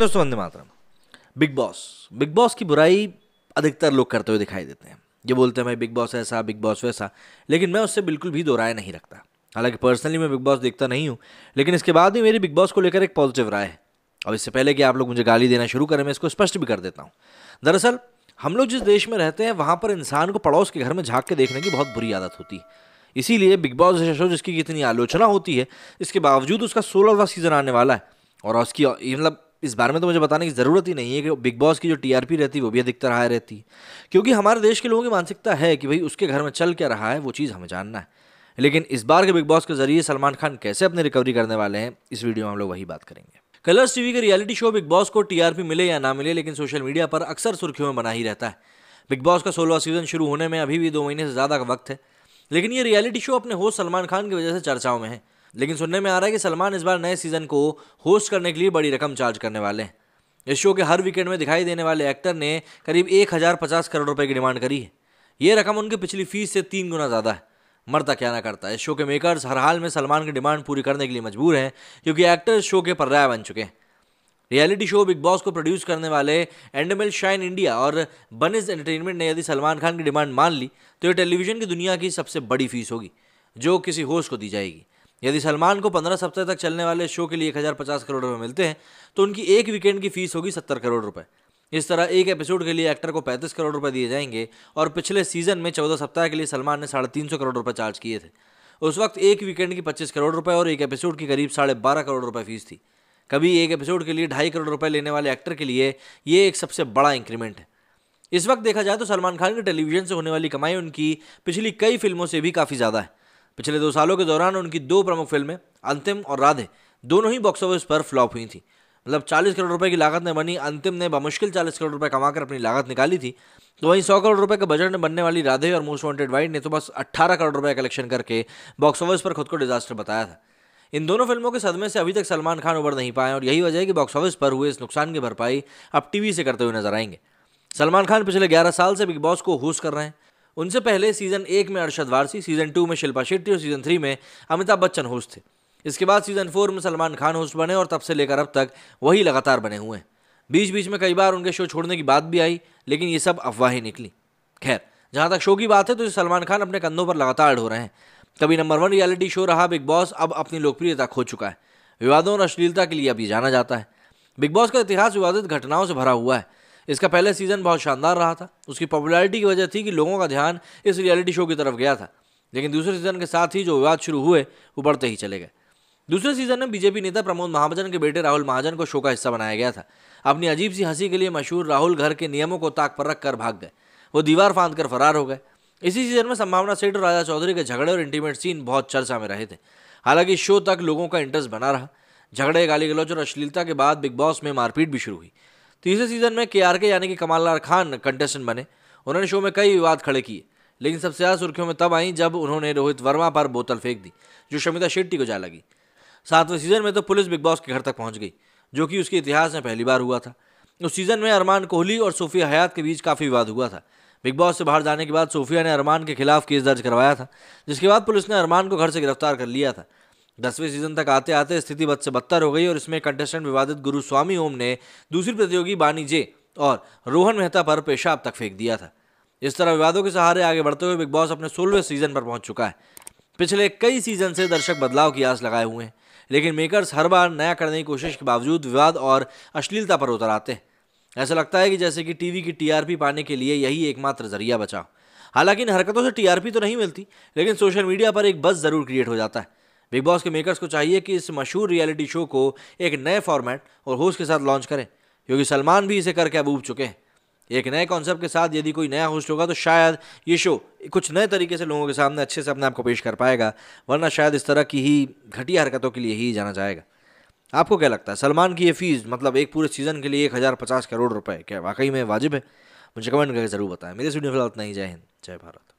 दोस्तों Vande Mataram Bigg Boss Bigg Boss की बुराई अधिकतर लोग करते हुए दिखाई देते हैं ये बोलते हैं भाई बिग बॉस ऐसा बिग बॉस वैसा लेकिन मैं उससे बिल्कुल भी राय नहीं रखता हालांकि पर्सनली मैं बिग बॉस देखता नहीं हूँ लेकिन इसके बाद भी मेरी बिग बॉस को लेकर एक पॉजिटिव राय है अब इससे पहले कि आप लोग मुझे गाली देना शुरू करें मैं इसको स्पष्ट भी कर देता हूँ दरअसल हम लोग जिस देश में रहते हैं वहाँ पर इंसान को पड़ोस के घर में झाँक के देखने की बहुत बुरी आदत होती है इसीलिए बिग बॉस शो जिसकी इतनी आलोचना होती है इसके बावजूद उसका सोलहवा सीज़न आने वाला है और उसकी मतलब इस बारे में तो मुझे बताने की ज़रूरत ही नहीं है कि बिग बॉस की जो टीआरपी रहती वो भी अधिकतर हाई रहती क्योंकि हमारे देश के लोगों की मानसिकता है कि भाई उसके घर में चल क्या रहा है वो चीज़ हमें जानना है लेकिन इस बार के बिग बॉस के जरिए सलमान खान कैसे अपनी रिकवरी करने वाले हैं इस वीडियो में हम लोग वही बात करेंगे कलर्स टीवी के रियलिटी शो बिग बॉस को टीआरपी मिले या ना मिले लेकिन सोशल मीडिया पर अक्सर सुर्खियों में बना ही रहता है बिग बॉस का सोलवा सीजन शुरू होने में अभी भी दो महीने से ज़्यादा का वक्त है लेकिन ये रियलिटी शो अपने होस्ट सलमान खान की वजह से चर्चाओं में है लेकिन सुनने में आ रहा है कि सलमान इस बार नए सीज़न को होस्ट करने के लिए बड़ी रकम चार्ज करने वाले हैं इस शो के हर वीकेंड में दिखाई देने वाले एक्टर ने करीब एक हज़ार पचास करोड़ रुपए की डिमांड करी है ये रकम उनकी पिछली फीस से तीन गुना ज़्यादा है मरता क्या ना करता है इस शो के मेकर्स हर हाल में सलमान की डिमांड पूरी करने के लिए मजबूर हैं क्योंकि एक्टर इस शो के पर्याय बन चुके हैं रियलिटी शो बिग बॉस को प्रोड्यूस करने वाले एंडमिल शाइन इंडिया और बनिज एंटरटेनमेंट ने यदि सलमान खान की डिमांड मान ली तो ये टेलीविज़न की दुनिया की सबसे बड़ी फीस होगी जो किसी होस्ट को दी जाएगी यदि सलमान को पंद्रह सप्ताह तक चलने वाले शो के लिए एक हज़ार पचास करोड़ रुपए मिलते हैं तो उनकी एक वीकेंड की फीस होगी सत्तर करोड़ रुपये इस तरह एक एपिसोड के लिए एक्टर को पैंतीस करोड़ रुपये दिए जाएंगे और पिछले सीजन में चौदह सप्ताह के लिए सलमान ने साढ़े तीन सौ करोड़ रुपये चार्ज किए थे उस वक्त एक वीकेंड की पच्चीस करोड़ रुपये और एक एपिसोड की करीब साढ़े बारह करोड़ रुपये फीस थी कभी एक एपिसोड के लिए ढाई करोड़ रुपये लेने वाले एक्टर के लिए ये एक सबसे बड़ा इंक्रीमेंट है इस वक्त देखा जाए तो सलमान खान की टेलीविजन से होने वाली कमाई उनकी पिछली कई फिल्मों से भी काफ़ी ज़्यादा है पिछले दो सालों के दौरान उनकी दो प्रमुख फिल्में अंतिम और राधे दोनों ही बॉक्स ऑफिस पर फ्लॉप हुई थी मतलब 40 करोड़ रुपए की लागत ने बनी अंतिम ने बमुश्किल 40 करोड़ रुपए कमाकर अपनी लागत निकाली थी तो वहीं 100 करोड़ रुपए के बजट में बनने वाली राधे और मोस्ट वांटेड वाइट ने तो बस 18 करोड़ रुपए कलेक्शन करके बॉक्स ऑफिस पर खुद को डिजास्टर बताया था इन दोनों फिल्मों के सदमे से अभी तक सलमान खान उबर नहीं पाए और यही वजह है कि बॉक्स ऑफिस पर हुए इस नुकसान की भरपाई अब टीवी से करते हुए नजर आएंगे सलमान खान पिछले ग्यारह साल से बिग बॉस को होस्ट कर रहे हैं उनसे पहले सीज़न एक में अरशद वारसी सीज़न टू में शिल्पा शेट्टी और सीज़न थ्री में अमिताभ बच्चन होस्ट थे इसके बाद सीज़न फोर में सलमान खान होस्ट बने और तब से लेकर अब तक वही लगातार बने हुए हैं बीच बीच में कई बार उनके शो छोड़ने की बात भी आई लेकिन ये सब अफवाहें निकली खैर जहाँ तक शो की बात है तो सलमान खान अपने कंधों पर लगातार ढो रहे हैं कभी नंबर वन रियलिटी शो रहा बिग बॉस अब अपनी लोकप्रियता खो चुका है विवादों और अश्लीलता के लिए अभी जाना जाता है बिग बॉस का इतिहास विवादित घटनाओं से भरा हुआ है इसका पहला सीज़न बहुत शानदार रहा था उसकी पॉपुलैरिटी की वजह थी कि लोगों का ध्यान इस रियलिटी शो की तरफ गया था लेकिन दूसरे सीज़न के साथ ही जो विवाद शुरू हुए वो बढ़ते ही चले गए दूसरे सीज़न में बीजेपी नेता प्रमोद महाजन के बेटे राहुल महाजन को शो का हिस्सा बनाया गया था अपनी अजीब सी हंसी के लिए मशहूर राहुल घर के नियमों को ताक पर रख कर भाग गए वो दीवार फांद कर फरार हो गए इसी सीज़न में संभावना सेठ और राजा चौधरी के झगड़े और इंटीमेट सीन बहुत चर्चा में रहे थे हालांकि शो तक लोगों का इंटरेस्ट बना रहा झगड़े गाली गलौच और अश्लीलता के बाद बिग बॉस में मारपीट भी शुरू हुई तीसरे सीजन में के आर के यानी कि कमाल खान कंटेस्टेंट बने उन्होंने शो में कई विवाद खड़े किए लेकिन सबसे ज्यादा सुर्खियों में तब आई जब उन्होंने रोहित वर्मा पर बोतल फेंक दी जो शमिता शेट्टी को जा लगी सातवें सीजन में तो पुलिस बिग बॉस के घर तक पहुंच गई जो कि उसके इतिहास में पहली बार हुआ था उस सीजन में अरमान कोहली और सोफिया हयात के बीच काफ़ी विवाद हुआ था बिग बॉस से बाहर जाने के बाद सोफिया ने अरमान के खिलाफ केस दर्ज करवाया था जिसके बाद पुलिस ने अरमान को घर से गिरफ्तार कर लिया था दसवें सीजन तक आते आते स्थिति बद से बदतर हो गई और इसमें कंटेस्टेंट विवादित गुरु स्वामी ओम ने दूसरी प्रतियोगी बानी जे और रोहन मेहता पर पेशाब तक फेंक दिया था इस तरह विवादों के सहारे आगे बढ़ते हुए बिग बॉस अपने सोलहवें सीजन पर पहुंच चुका है पिछले कई सीजन से दर्शक बदलाव की आस लगाए हुए हैं लेकिन मेकर्स हर बार नया करने की कोशिश के बावजूद विवाद और अश्लीलता पर उतर आते हैं ऐसा लगता है कि जैसे कि टीवी की टीआरपी पाने के लिए यही एकमात्र जरिया बचा हालांकि इन हरकतों से टीआरपी तो नहीं मिलती लेकिन सोशल मीडिया पर एक बस ज़रूर क्रिएट हो जाता है बिग बॉस के मेकर्स को चाहिए कि इस मशहूर रियलिटी शो को एक नए फॉर्मेट और होस्ट के साथ लॉन्च करें क्योंकि सलमान भी इसे करके अब उब चुके हैं एक नए कॉन्सेप्ट के साथ यदि कोई नया होस्ट होगा तो शायद ये शो कुछ नए तरीके से लोगों के सामने अच्छे से अपने आप को पेश कर पाएगा वरना शायद इस तरह की ही घटिया हरकतों के लिए ही जाना जाएगा आपको क्या लगता है सलमान की ये फ़ीस मतलब एक पूरे सीज़न के लिए एक हज़ार पचास करोड़ रुपए क्या वाकई में वाजिब है मुझे कमेंट करके ज़रूर बताएं मेरे वीडियो फिलहाल उतना ही जय हिंद जय भारत